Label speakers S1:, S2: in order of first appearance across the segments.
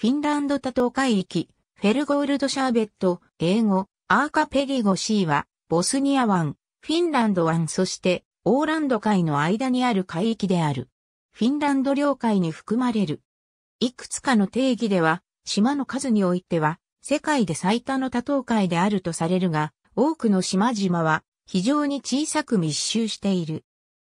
S1: フィンランド多島海域、フェルゴールドシャーベット、英語、アーカペリゴ C は、ボスニア湾、フィンランド湾そして、オーランド海の間にある海域である。フィンランド領海に含まれる。いくつかの定義では、島の数においては、世界で最多の多島海であるとされるが、多くの島々は非常に小さく密集している。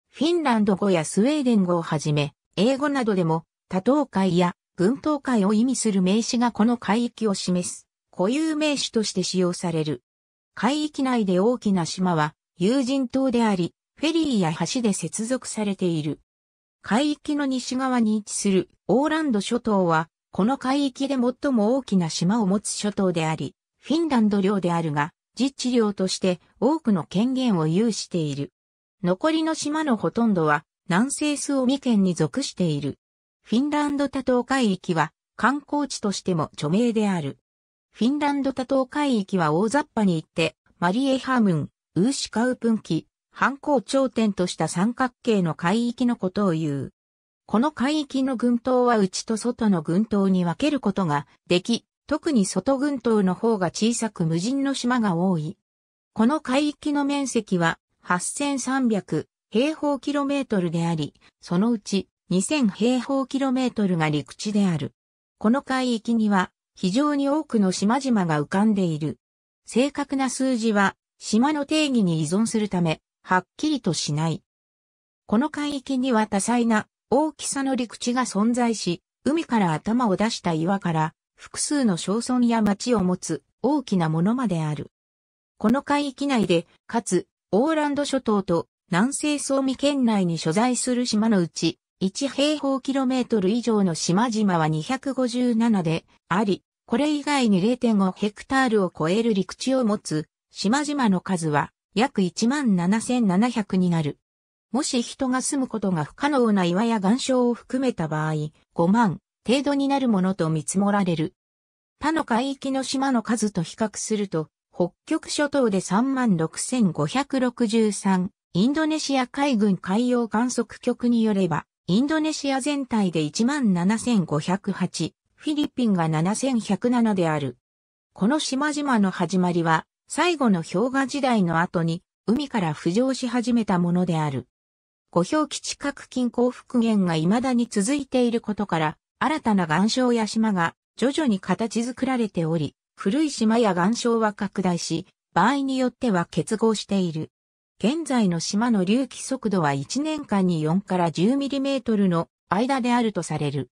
S1: フィンランド語やスウェーデン語をはじめ、英語などでも多島海や文島海を意味する名詞がこの海域を示す固有名詞として使用される。海域内で大きな島は有人島であり、フェリーや橋で接続されている。海域の西側に位置するオーランド諸島は、この海域で最も大きな島を持つ諸島であり、フィンランド領であるが、実地領として多くの権限を有している。残りの島のほとんどは南西スオミ県に属している。フィンランド多島海域は観光地としても著名である。フィンランド多島海域は大雑把に言って、マリエハムン、ウーシカウプンキ、反抗頂点とした三角形の海域のことを言う。この海域の群島は内と外の群島に分けることができ、特に外群島の方が小さく無人の島が多い。この海域の面積は8300平方キロメートルであり、そのうち2000平方キロメートルが陸地である。この海域には非常に多くの島々が浮かんでいる。正確な数字は島の定義に依存するため、はっきりとしない。この海域には多彩な大きさの陸地が存在し、海から頭を出した岩から複数の小村や町を持つ大きなものまである。この海域内で、かつ、オーランド諸島と南西総美県内に所在する島のうち、1平方キロメートル以上の島々は257であり、これ以外に0.5ヘクタールを超える陸地を持つ島々の数は約17,700になる。もし人が住むことが不可能な岩や岩礁を含めた場合、5万程度になるものと見積もられる。他の海域の島の数と比較すると、北極諸島で36,563、インドネシア海軍海洋観測局によれば、インドネシア全体で17,508、フィリピンが7,107である。この島々の始まりは、最後の氷河時代の後に、海から浮上し始めたものである。五氷基地核近郊復元が未だに続いていることから、新たな岩礁や島が徐々に形作られており、古い島や岩礁は拡大し、場合によっては結合している。現在の島の隆起速度は1年間に4から10ミリメートルの間であるとされる。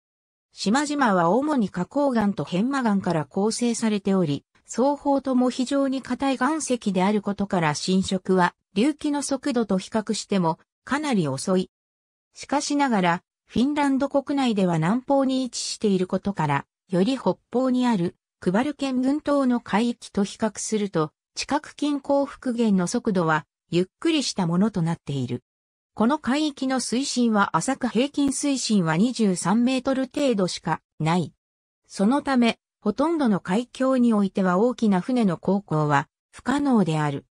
S1: 島々は主に花崗岩と片麻岩から構成されており、双方とも非常に硬い岩石であることから侵食は隆起の速度と比較してもかなり遅い。しかしながら、フィンランド国内では南方に位置していることから、より北方にあるクバル県群島の海域と比較すると、地殻均衡復元の速度はゆっくりしたものとなっている。この海域の水深は浅く平均水深は23メートル程度しかない。そのため、ほとんどの海峡においては大きな船の航行は不可能である。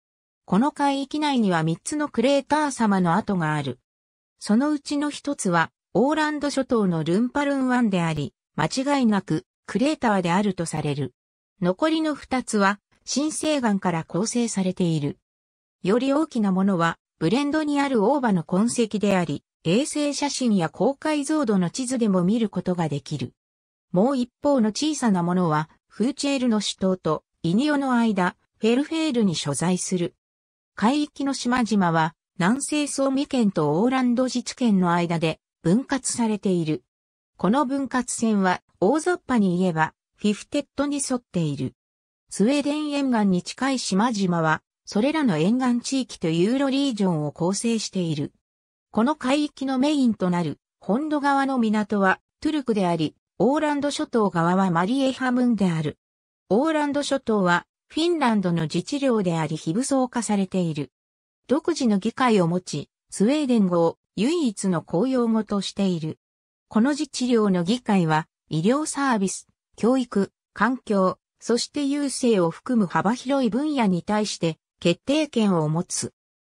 S1: この海域内には3つのクレーター様の跡がある。そのうちの1つは、オーランド諸島のルンパルン湾であり、間違いなくクレーターであるとされる。残りの2つは、新西岸から構成されている。より大きなものは、ブレンドにある大葉の痕跡であり、衛星写真や高解像度の地図でも見ることができる。もう一方の小さなものは、フーチェールの首都とイニオの間、フェルフェールに所在する。海域の島々は、南西総美県とオーランド自治県の間で分割されている。この分割線は、大雑把に言えば、フィフテッドに沿っている。スウェーデン沿岸に近い島々は、それらの沿岸地域とユーロリージョンを構成している。この海域のメインとなる、本土側の港は、トゥルクであり、オーランド諸島側はマリエハムンである。オーランド諸島は、フィンランドの自治領であり非武装化されている。独自の議会を持ち、スウェーデン語を唯一の公用語としている。この自治領の議会は、医療サービス、教育、環境、そして郵政を含む幅広い分野に対して決定権を持つ。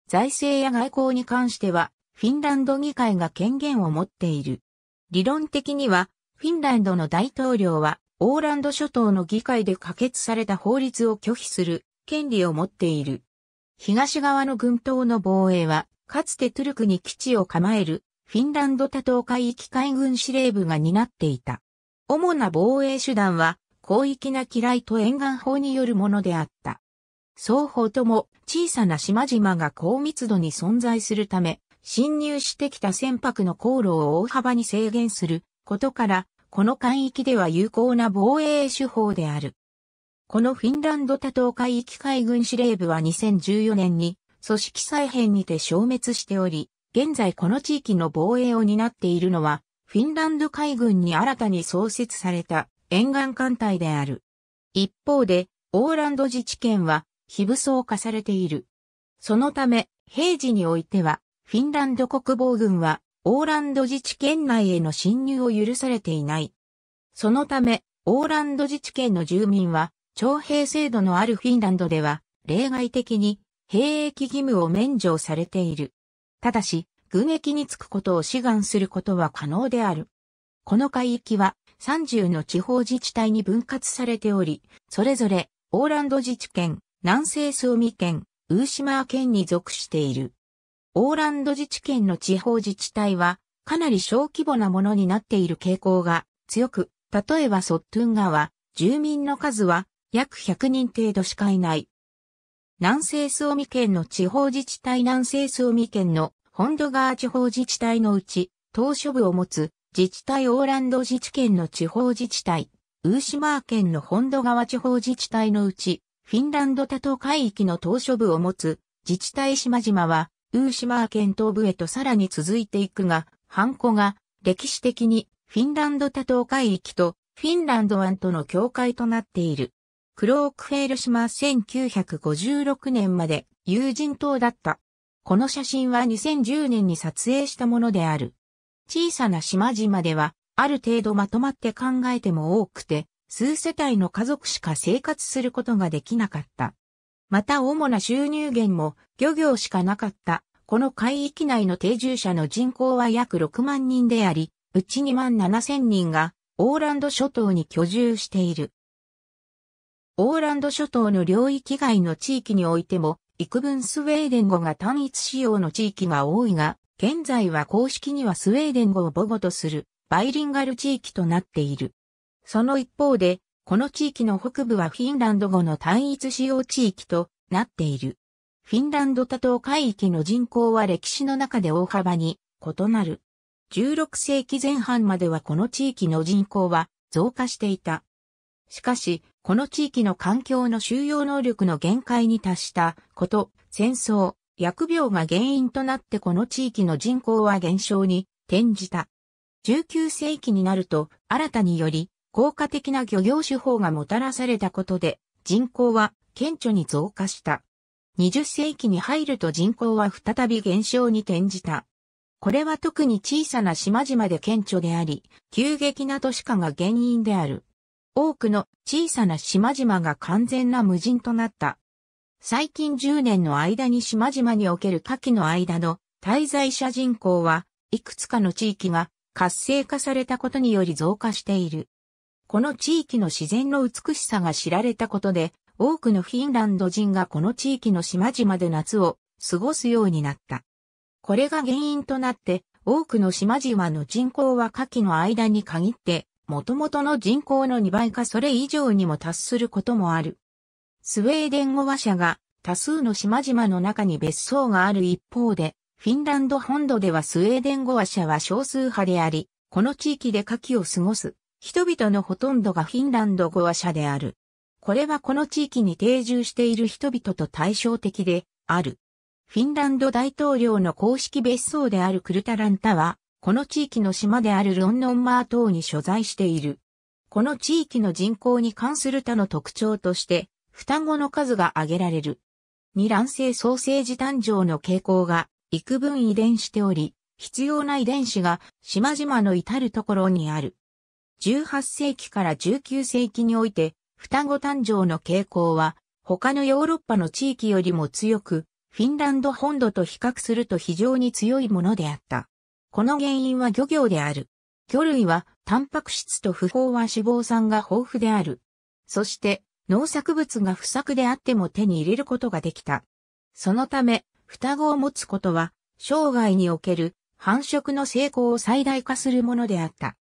S1: 財政や外交に関しては、フィンランド議会が権限を持っている。理論的には、フィンランドの大統領は、オーランド諸島の議会で可決された法律を拒否する権利を持っている。東側の軍島の防衛は、かつてトゥルクに基地を構えるフィンランド多島海域海軍司令部が担っていた。主な防衛手段は、広域な機雷と沿岸砲によるものであった。双方とも小さな島々が高密度に存在するため、侵入してきた船舶の航路を大幅に制限することから、この海域では有効な防衛手法である。このフィンランド多島海域海軍司令部は2014年に組織再編にて消滅しており、現在この地域の防衛を担っているのは、フィンランド海軍に新たに創設された沿岸艦隊である。一方で、オーランド自治権は非武装化されている。そのため、平時においては、フィンランド国防軍は、オーランド自治圏内への侵入を許されていない。そのため、オーランド自治圏の住民は、徴兵制度のあるフィンランドでは、例外的に、兵役義務を免除されている。ただし、軍役に就くことを志願することは可能である。この海域は、30の地方自治体に分割されており、それぞれ、オーランド自治圏、南西スオミ県、ウーシマー県に属している。オーランド自治県の地方自治体は、かなり小規模なものになっている傾向が強く、例えばソットゥン川、住民の数は約100人程度しかいない。南西スオミ県の地方自治体南西スオミ県の本土川地方自治体のうち、島初部を持つ自治体オーランド自治県の地方自治体、ウーシマー県の本土川地方自治体のうち、フィンランド多島海域の島嶼部を持つ自治体島々は、ウーシマー県東部へとさらに続いていくが、ハンコが歴史的にフィンランド多島海域とフィンランド湾との境界となっている。クロークフェール島1956年まで友人島だった。この写真は2010年に撮影したものである。小さな島々では、ある程度まとまって考えても多くて、数世帯の家族しか生活することができなかった。また主な収入源も漁業しかなかった。この海域内の定住者の人口は約6万人であり、うち2万7千人がオーランド諸島に居住している。オーランド諸島の領域外の地域においても、幾分スウェーデン語が単一仕様の地域が多いが、現在は公式にはスウェーデン語を母語とするバイリンガル地域となっている。その一方で、この地域の北部はフィンランド語の単一使用地域となっている。フィンランド多島海域の人口は歴史の中で大幅に異なる。16世紀前半まではこの地域の人口は増加していた。しかし、この地域の環境の収容能力の限界に達したこと、戦争、疫病が原因となってこの地域の人口は減少に転じた。19世紀になると新たにより効果的な漁業手法がもたらされたことで、人口は顕著に増加した。20世紀に入ると人口は再び減少に転じた。これは特に小さな島々で顕著であり、急激な都市化が原因である。多くの小さな島々が完全な無人となった。最近10年の間に島々における夏季の間の滞在者人口はいくつかの地域が活性化されたことにより増加している。この地域の自然の美しさが知られたことで、多くのフィンランド人がこの地域の島々で夏を過ごすようになった。これが原因となって、多くの島々の人口は夏季の間に限って、元々の人口の2倍かそれ以上にも達することもある。スウェーデン語話者が多数の島々の中に別荘がある一方で、フィンランド本土ではスウェーデン語話者は少数派であり、この地域で夏季を過ごす人々のほとんどがフィンランド語話者である。これはこの地域に定住している人々と対照的である。フィンランド大統領の公式別荘であるクルタランタは、この地域の島であるロンノンマー島に所在している。この地域の人口に関する他の特徴として、双子の数が挙げられる。二卵性創生児誕生の傾向が幾分遺伝しており、必要な遺伝子が島々の至るところにある。18世紀から19世紀において、双子誕生の傾向は、他のヨーロッパの地域よりも強く、フィンランド本土と比較すると非常に強いものであった。この原因は漁業である。魚類は、タンパク質と不飽和脂肪酸が豊富である。そして、農作物が不作であっても手に入れることができた。そのため、双子を持つことは、生涯における繁殖の成功を最大化するものであった。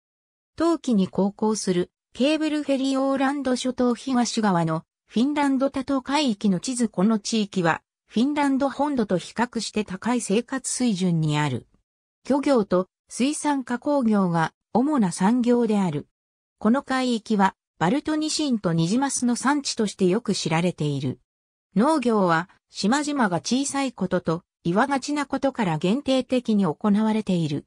S1: 冬季に航行するケーブルフェリーオーランド諸島東側のフィンランド多島海域の地図この地域はフィンランド本土と比較して高い生活水準にある。漁業と水産加工業が主な産業である。この海域はバルトニシンとニジマスの産地としてよく知られている。農業は島々が小さいことと岩がちなことから限定的に行われている。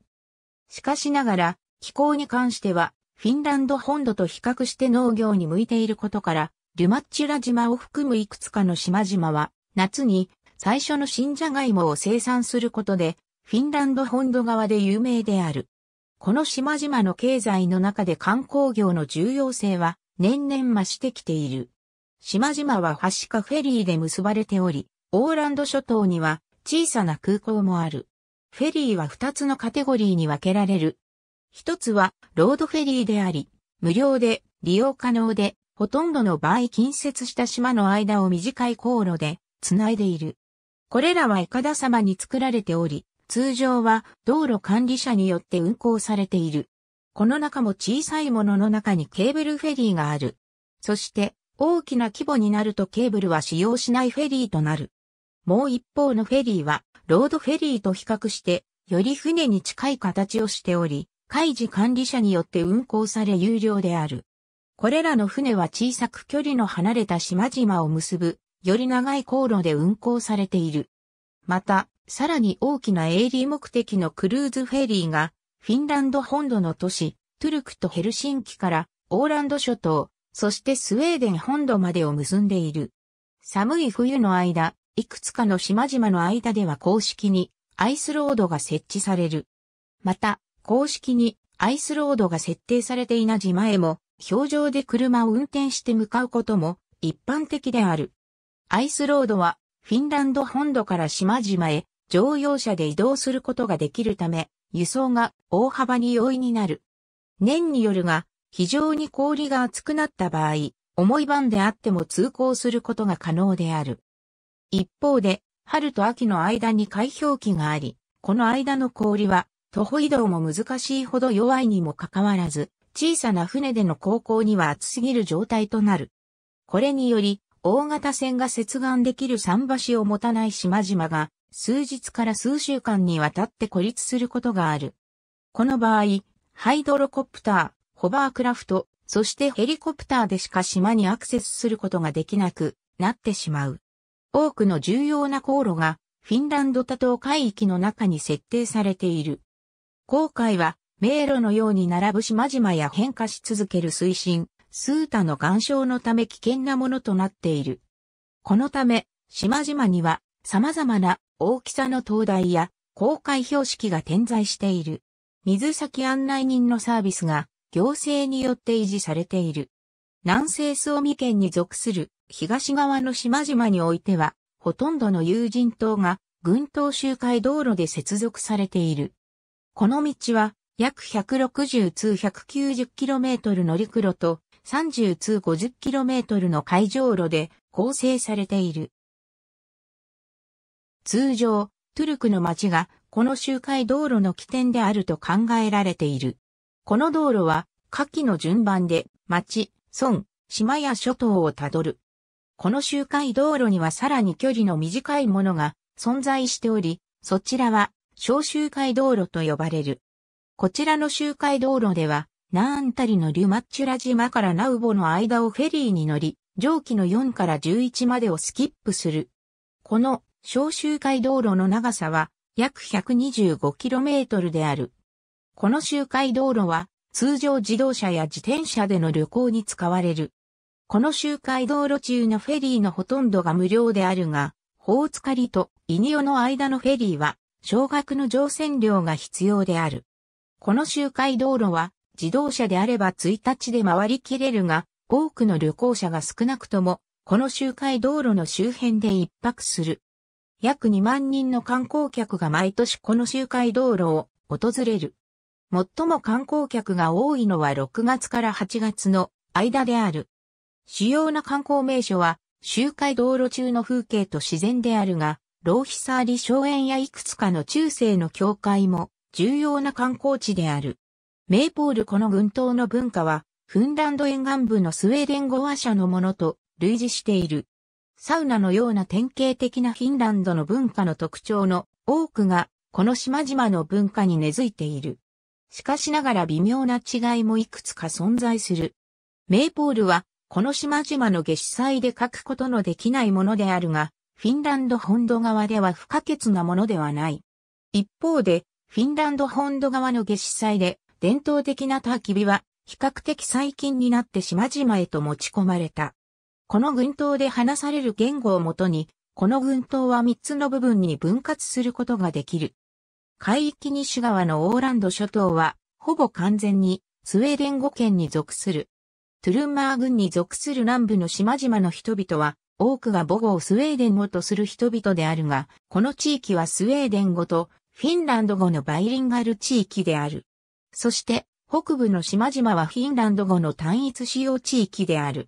S1: しかしながら気候に関しては、フィンランド本土と比較して農業に向いていることから、リュマッチュラ島を含むいくつかの島々は、夏に最初の新ジャガイモを生産することで、フィンランド本土側で有名である。この島々の経済の中で観光業の重要性は年々増してきている。島々は橋かフェリーで結ばれており、オーランド諸島には小さな空港もある。フェリーは2つのカテゴリーに分けられる。一つは、ロードフェリーであり、無料で、利用可能で、ほとんどの場合近接した島の間を短い航路で、つないでいる。これらはイカダ様に作られており、通常は道路管理者によって運行されている。この中も小さいものの中にケーブルフェリーがある。そして大きな規模になるとケーブルは使用しないフェリーとなる。もう一方のフェリーはロードフェリーと比較してより船に近い形をしており、海事管理者によって運航され有料である。これらの船は小さく距離の離れた島々を結ぶ、より長い航路で運航されている。また、さらに大きな営利目的のクルーズフェリーが、フィンランド本土の都市、トゥルクとヘルシンキから、オーランド諸島、そしてスウェーデン本土までを結んでいる。寒い冬の間、いくつかの島々の間では公式にアイスロードが設置される。また、公式にアイスロードが設定されていな自前も、表情で車を運転して向かうことも一般的である。アイスロードは、フィンランド本土から島々へ乗用車で移動することができるため、輸送が大幅に容易になる。年によるが、非常に氷が厚くなった場合、重い番であっても通行することが可能である。一方で、春と秋の間に開氷期があり、この間の氷は徒歩移動も難しいほど弱いにもかかわらず、小さな船での航行には暑すぎる状態となる。これにより、大型船が接岸できる桟橋を持たない島々が、数日から数週間にわたって孤立することがある。この場合、ハイドロコプター、ホバークラフト、そしてヘリコプターでしか島にアクセスすることができなくなってしまう。多くの重要な航路がフィンランド多島海域の中に設定されている。航海は迷路のように並ぶ島々や変化し続ける水深、数多の岩礁のため危険なものとなっている。このため、島々には様々な大きさの灯台や航海標識が点在している。水先案内人のサービスが行政によって維持されている。南西スオミ県に属する東側の島々においては、ほとんどの有人島が群島周回道路で接続されている。この道は約160通 190km の陸路と30通 50km の海上路で構成されている。通常、トゥルクの町がこの周回道路の起点であると考えられている。この道路は下記の順番で町、村、島や諸島をたどる。この周回道路にはさらに距離の短いものが存在しており、そちらは小周回道路と呼ばれる。こちらの周回道路では、ナーンタリのリュマッチュラ島からナウボの間をフェリーに乗り、上記の4から11までをスキップする。この小周回道路の長さは約 125km である。この周回道路は通常自動車や自転車での旅行に使われる。この周回道路中のフェリーのほとんどが無料であるが、ホーツカリとイニオの間のフェリーは少額の乗船料が必要である。この周回道路は自動車であれば1日で回りきれるが、多くの旅行者が少なくとも、この周回道路の周辺で一泊する。約2万人の観光客が毎年この周回道路を訪れる。最も観光客が多いのは6月から8月の間である。主要な観光名所は周回道路中の風景と自然であるが、ローヒサーリ荘園やいくつかの中世の教会も重要な観光地である。メイポールこの群島の文化は、フンランド沿岸部のスウェーデン語話者のものと類似している。サウナのような典型的なフィンランドの文化の特徴の多くが、この島々の文化に根付いている。しかしながら微妙な違いもいくつか存在する。メイポールは、この島々の下司祭で書くことのできないものであるが、フィンランド本土側では不可欠なものではない。一方で、フィンランド本土側の下司祭で、伝統的な焚き火は、比較的最近になって島々へと持ち込まれた。この群島で話される言語をもとに、この群島は3つの部分に分割することができる。海域西側のオーランド諸島は、ほぼ完全にスウェーデン語圏に属する。トゥルンマー群に属する南部の島々の人々は、多くは母語をスウェーデン語とする人々であるが、この地域はスウェーデン語とフィンランド語のバイリンガル地域である。そして、北部の島々はフィンランド語の単一使用地域である。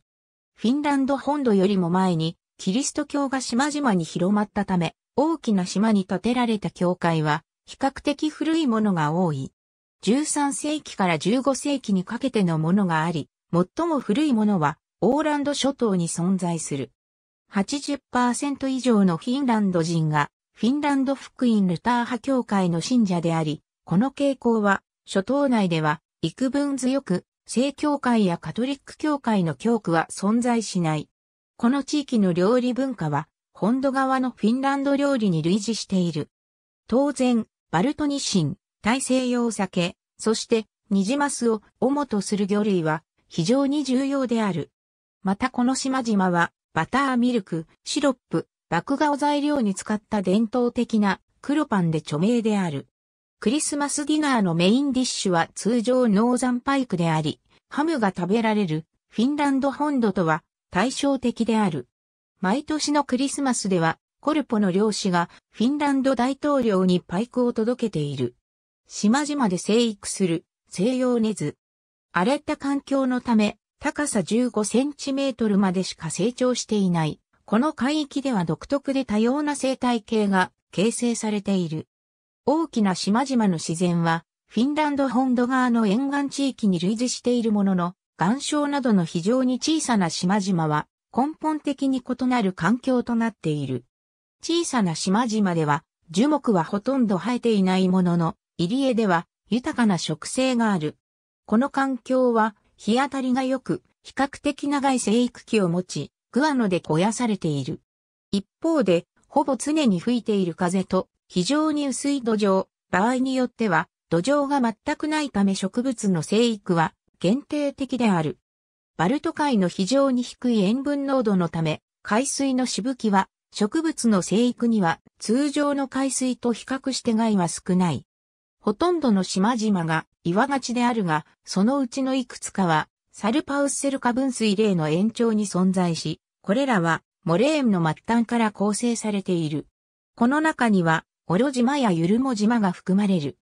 S1: フィンランド本土よりも前に、キリスト教が島々に広まったため、大きな島に建てられた教会は、比較的古いものが多い。13世紀から15世紀にかけてのものがあり、最も古いものは、オーランド諸島に存在する。80%以上のフィンランド人がフィンランド福音ルター派教会の信者であり、この傾向は諸島内では幾分強く正教会やカトリック教会の教区は存在しない。この地域の料理文化は本土側のフィンランド料理に類似している。当然、バルトニシン、大西洋酒、そしてニジマスを主とする魚類は非常に重要である。またこの島々はバターミルク、シロップ、麦芽を材料に使った伝統的な黒パンで著名である。クリスマスディナーのメインディッシュは通常ノーザンパイクであり、ハムが食べられるフィンランド本土とは対照的である。毎年のクリスマスではコルポの漁師がフィンランド大統領にパイクを届けている。島々で生育する西洋ネズ。荒れた環境のため高さ15センチメートルまでしか成長していない。この海域では独特で多様な生態系が形成されている。大きな島々の自然は、フィンランド本土側の沿岸地域に類似しているものの、岩礁などの非常に小さな島々は根本的に異なる環境となっている。小さな島々では樹木はほとんど生えていないものの、入り江では豊かな植生がある。この環境は日当たりが良く、比較的長い生育期を持ち、グアノで肥やされている。一方で、ほぼ常に吹いている風と、非常に薄い土壌、場合によっては、土壌が全くないため植物の生育は限定的である。バルト海の非常に低い塩分濃度のため、海水のしぶきは植物の生育には通常の海水と比較して害は少ない。ほとんどの島々がわがちであるが、そのうちのいくつかは、サルパウッセル化分水例の延長に存在し、これらは、モレーンの末端から構成されている。この中には、オロ島やユルモ島が含まれる。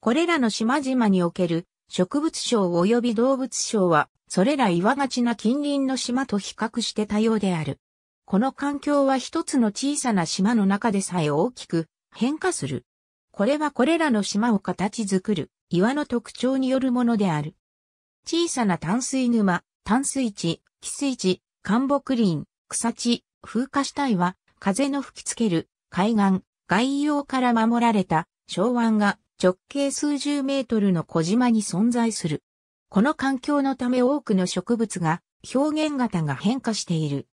S1: これらの島々における植物省及び動物省は、それら岩がちな近隣の島と比較して多様である。この環境は一つの小さな島の中でさえ大きく変化する。これはこれらの島を形作る。岩の特徴によるものである。小さな淡水沼、淡水地、寄水地、干木林、草地、風化死体は、風の吹きつける、海岸、外洋から守られた、小湾が直径数十メートルの小島に存在する。この環境のため多くの植物が、表現型が変化している。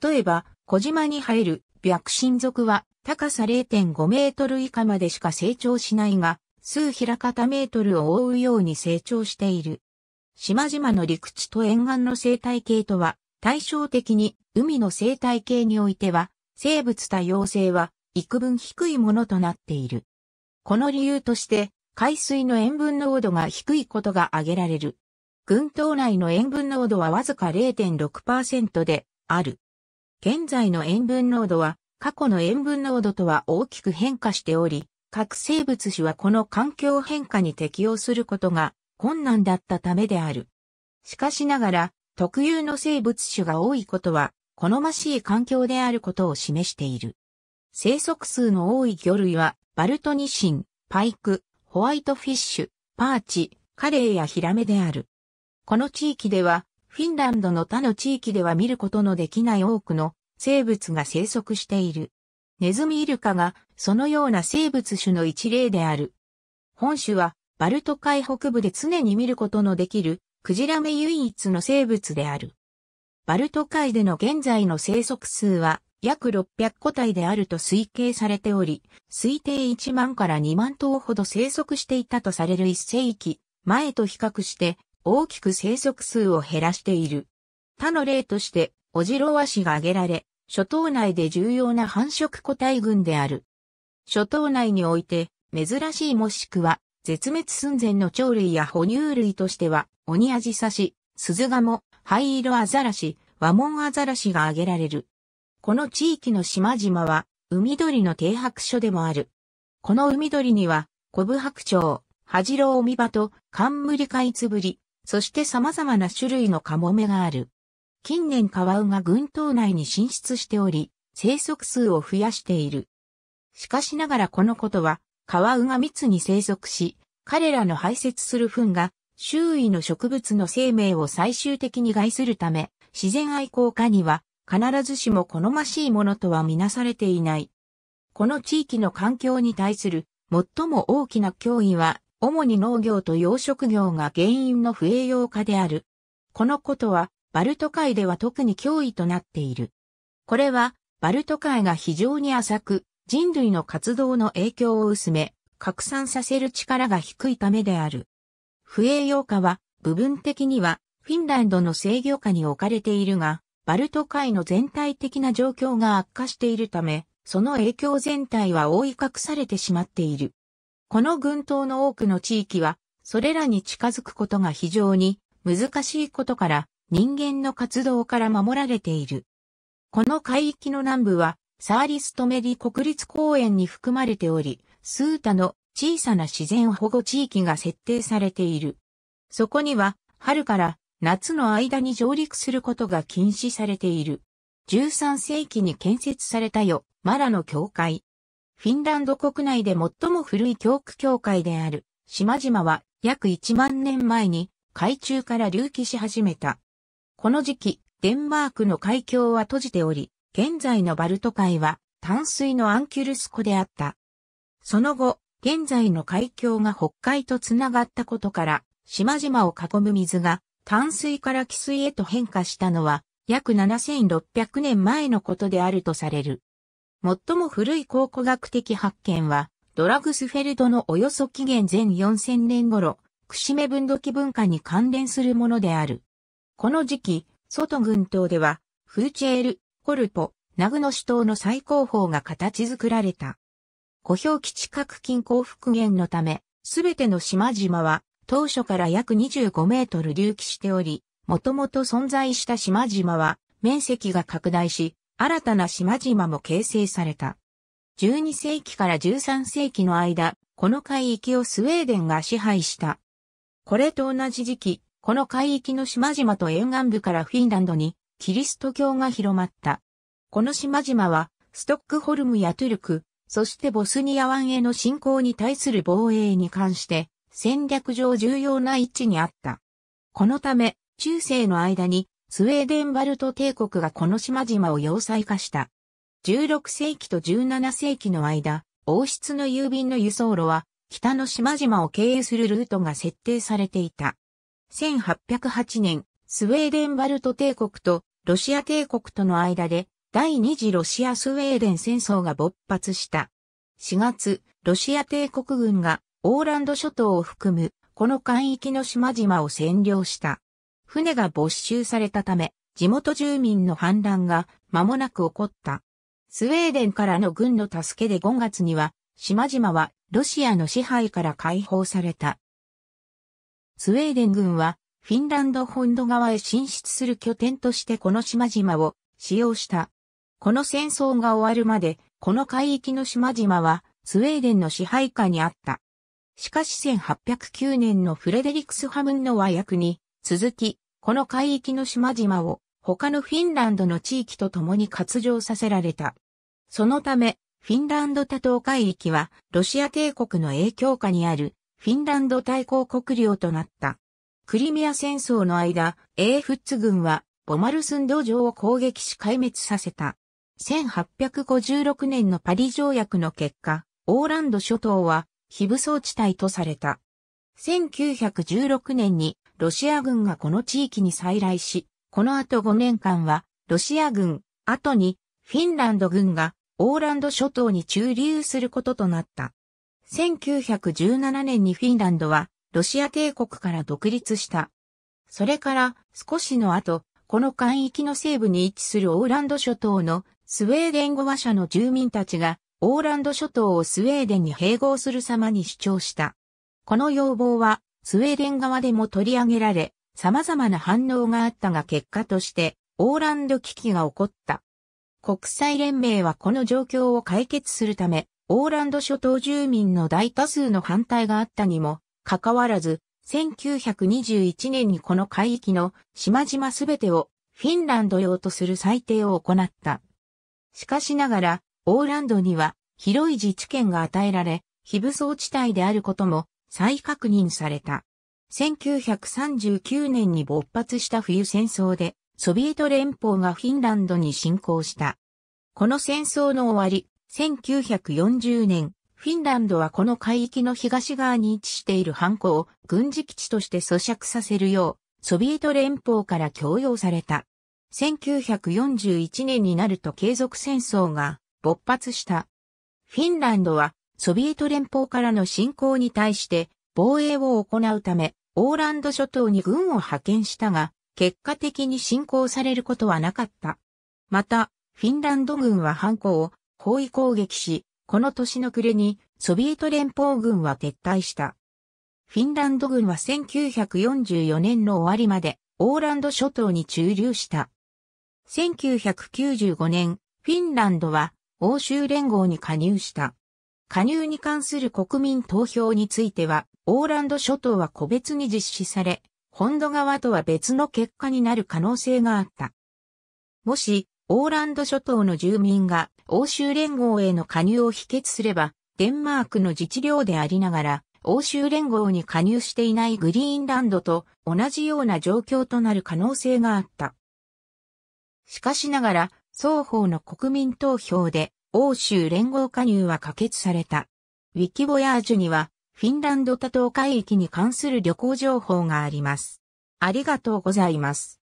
S1: 例えば、小島に生える白神属は高さ0.5メートル以下までしか成長しないが、数平方メートルを覆うように成長している。島々の陸地と沿岸の生態系とは、対照的に海の生態系においては、生物多様性は幾分低いものとなっている。この理由として、海水の塩分濃度が低いことが挙げられる。群島内の塩分濃度はわずか0.6%である。現在の塩分濃度は過去の塩分濃度とは大きく変化しており、各生物種はこの環境変化に適応することが困難だったためである。しかしながら、特有の生物種が多いことは、好ましい環境であることを示している。生息数の多い魚類は、バルトニシン、パイク、ホワイトフィッシュ、パーチ、カレイやヒラメである。この地域では、フィンランドの他の地域では見ることのできない多くの生物が生息している。ネズミイルカがそのような生物種の一例である。本種はバルト海北部で常に見ることのできるクジラ目唯一の生物である。バルト海での現在の生息数は約600個体であると推計されており、推定1万から2万頭ほど生息していたとされる1世紀前と比較して大きく生息数を減らしている。他の例として、オジロワシが挙げられ、諸島内で重要な繁殖個体群である。諸島内において、珍しいもしくは、絶滅寸前の鳥類や哺乳類としては、鬼アジサシ、スズガモ、灰色アザラシ、ワモンアザラシが挙げられる。この地域の島々は、海鳥の停泊所でもある。この海鳥には、コブハクチョウ、ハジロオミバと、カンムリカイツブリ、そして様々な種類のカモメがある。近年カワウが群島内に進出しており、生息数を増やしている。しかしながらこのことは、カワウが密に生息し、彼らの排泄する糞が周囲の植物の生命を最終的に害するため、自然愛好家には必ずしも好ましいものとはみなされていない。この地域の環境に対する最も大きな脅威は、主に農業と養殖業が原因の不栄養化である。このことは、バルト海では特に脅威となっている。これは、バルト海が非常に浅く、人類の活動の影響を薄め、拡散させる力が低いためである。不栄養化は、部分的には、フィンランドの制御下に置かれているが、バルト海の全体的な状況が悪化しているため、その影響全体は覆い隠されてしまっている。この群島の多くの地域は、それらに近づくことが非常に難しいことから、人間の活動から守られている。この海域の南部は、サーリストメリ国立公園に含まれており、スータの小さな自然保護地域が設定されている。そこには、春から夏の間に上陸することが禁止されている。13世紀に建設されたよ、マラの教会。フィンランド国内で最も古い教区教会である、島々は約1万年前に海中から隆起し始めた。この時期、デンマークの海峡は閉じており、現在のバルト海は淡水のアンキュルス湖であった。その後、現在の海峡が北海とつながったことから、島々を囲む水が淡水から汽水へと変化したのは約7600年前のことであるとされる。最も古い考古学的発見は、ドラグスフェルドのおよそ紀元前4000年頃、クシメ分土器文化に関連するものである。この時期、外群島では、フーチェール、コルポ、ナグノシ島の最高峰が形作られた。小氷基地核近郊復元のため、すべての島々は、当初から約25メートル隆起しており、もともと存在した島々は、面積が拡大し、新たな島々も形成された。12世紀から13世紀の間、この海域をスウェーデンが支配した。これと同じ時期、この海域の島々と沿岸部からフィンランドにキリスト教が広まった。この島々はストックホルムやトゥルク、そしてボスニア湾への侵攻に対する防衛に関して戦略上重要な位置にあった。このため中世の間にスウェーデンバルト帝国がこの島々を要塞化した。16世紀と17世紀の間、王室の郵便の輸送路は北の島々を経営するルートが設定されていた。1808年、スウェーデンバルト帝国とロシア帝国との間で第二次ロシアスウェーデン戦争が勃発した。4月、ロシア帝国軍がオーランド諸島を含むこの海域の島々を占領した。船が没収されたため、地元住民の反乱が間もなく起こった。スウェーデンからの軍の助けで5月には、島々はロシアの支配から解放された。スウェーデン軍はフィンランド本土側へ進出する拠点としてこの島々を使用した。この戦争が終わるまで、この海域の島々はスウェーデンの支配下にあった。しかし1809年のフレデリクスハムンの和訳に続き、この海域の島々を他のフィンランドの地域と共に割譲させられた。そのため、フィンランド多島海域はロシア帝国の影響下にあるフィンランド対抗国領となった。クリミア戦争の間、エーフッツ軍は、ボマルスンド城を攻撃し壊滅させた。1856年のパリ条約の結果、オーランド諸島は、非武装地帯とされた。1916年に、ロシア軍がこの地域に再来し、この後5年間は、ロシア軍、後に、フィンランド軍が、オーランド諸島に駐留することとなった。1917年にフィンランドはロシア帝国から独立した。それから少しの後、この海域の西部に位置するオーランド諸島のスウェーデン語話者の住民たちがオーランド諸島をスウェーデンに併合する様に主張した。この要望はスウェーデン側でも取り上げられ、様々な反応があったが結果としてオーランド危機が起こった。国際連盟はこの状況を解決するため、オーランド諸島住民の大多数の反対があったにも、かかわらず、1921年にこの海域の島々すべてをフィンランド用とする裁定を行った。しかしながら、オーランドには広い自治権が与えられ、非武装地帯であることも再確認された。1939年に勃発した冬戦争で、ソビエト連邦がフィンランドに侵攻した。この戦争の終わり、1940年、フィンランドはこの海域の東側に位置しているハンコを軍事基地として咀嚼させるよう、ソビエト連邦から強要された。1941年になると継続戦争が勃発した。フィンランドはソビエト連邦からの侵攻に対して防衛を行うため、オーランド諸島に軍を派遣したが、結果的に侵攻されることはなかった。また、フィンランド軍はハンコを包囲攻撃し、この年の暮れにソビエト連邦軍は撤退した。フィンランド軍は1944年の終わりまでオーランド諸島に駐留した。1995年、フィンランドは欧州連合に加入した。加入に関する国民投票については、オーランド諸島は個別に実施され、本土側とは別の結果になる可能性があった。もし、オーランド諸島の住民が欧州連合への加入を否決すれば、デンマークの自治領でありながら、欧州連合に加入していないグリーンランドと同じような状況となる可能性があった。しかしながら、双方の国民投票で、欧州連合加入は可決された。ウィキボヤージュには、フィンランド多島海域に関する旅行情報があります。ありがとうございます。